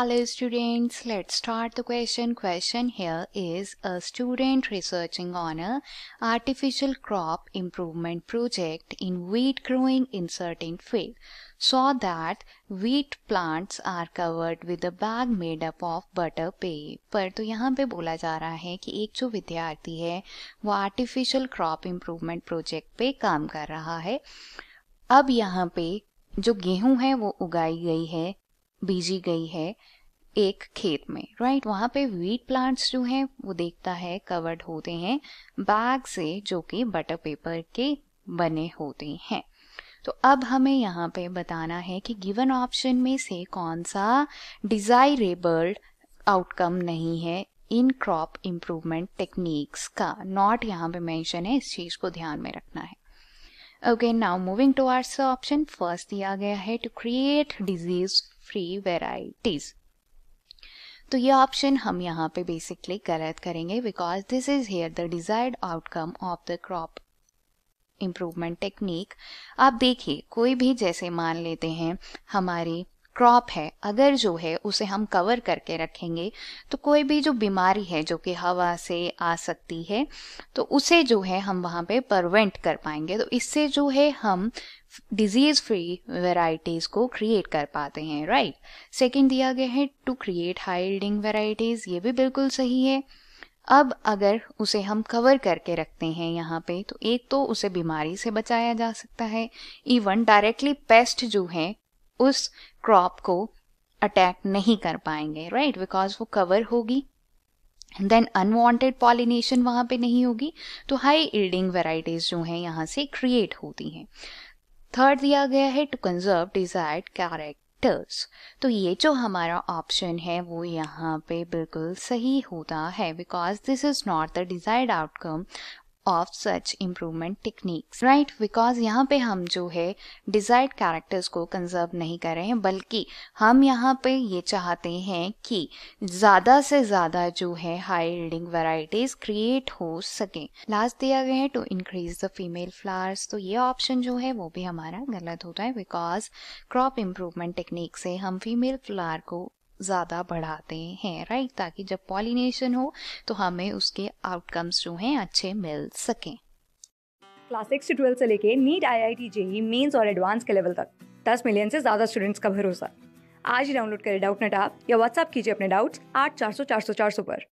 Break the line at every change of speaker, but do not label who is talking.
Hello students, let's start the question. Question here is a student researching on a artificial crop improvement project in wheat growing in certain field saw that wheat plants are covered with a bag made up of butter paper. तो यहाँ पे बोला जा रहा है कि एक जो विद्यार्थी है वो artificial crop improvement project पे काम कर रहा है अब यहाँ पे जो गेहूं है वो उगाई गई है बीजी गई है एक खेत में राइट वहां पे वीट प्लांट्स जो हैं वो देखता है कवर्ड होते हैं बैग से जो कि बटर पेपर के बने होते हैं तो अब हमें यहाँ पे बताना है कि गिवन ऑप्शन में से कौन सा डिजायरेबल आउटकम नहीं है इन क्रॉप इम्प्रूवमेंट टेक्निक्स का नॉट यहाँ पे मेंशन है इस चीज़ को ध्यान में रखना है okay now moving to ours option first दिया गया है to create disease free varieties तो ये ऑप्शन हम यहाँ पे बेसिकली गलत करेंगे because this is here the desired outcome of the crop improvement technique आप देखिए कोई भी जैसे मान लेते हैं हमारी क्रॉप है अगर जो है उसे हम कवर करके रखेंगे तो कोई भी जो बीमारी है जो कि हवा से आ सकती है तो उसे जो है हम वहाँ पे परवेंट कर पाएंगे तो इससे जो है हम डिजीज फ्री वेराइटीज को क्रिएट कर पाते हैं राइट सेकेंड दिया गया है टू क्रिएट हाई वेराइटीज ये भी बिल्कुल सही है अब अगर उसे हम कवर करके रखते हैं यहाँ पे तो एक तो उसे बीमारी से बचाया जा सकता है इवन डायरेक्टली पेस्ट जो है उस क्रॉप को अटैक नहीं कर पाएंगे राइट right? बिकॉज वो कवर होगी देन अनवांटेड पॉलिनेशन वहां पे नहीं होगी तो हाई इल्डिंग वेराइटीज जो हैं यहाँ से क्रिएट होती हैं थर्ड दिया गया है टू कंजर्व डिजायर्ड कैरेक्टर्स तो ये जो हमारा ऑप्शन है वो यहाँ पे बिल्कुल सही होता है because this is not the desired outcome of such improvement techniques right because यहाँ पे हम जो है डिज़ायर्ड कैरेक्टर्स को कंजर्व नहीं कर रहे हैं बल्कि हम यहाँ पे ये चाहते हैं कि ज़्यादा से ज़्यादा जो है हाई यील्डिंग वेराइटीज़ क्रिएट हो सके लास्ट दिया गया है to increase the female flowers तो ये ऑप्शन जो है वो भी हमारा गलत होता है बिकॉज क्रॉप इम्प्रूवमेंट टेक्निक से हम फीमेल फ्लावर को ज़्यादा बढ़ाते हैं राइट ताकि जब पॉलिनेशन हो तो हमें उसके आउटकम्स जो हैं अच्छे मिल सकें
क्लास सिक्स टू ट्वेल्थ से लेके NEET I I T JEE mains और एडवांस के लेवल तक दस मिलियन से ज़्यादा स्टूडेंट्स का भरोसा आज ही डाउनलोड करें डाउट नेट आप या व्हाट्सअप कीजिए अपने डाउट्स आठ चार सौ चार सौ चार सौ पर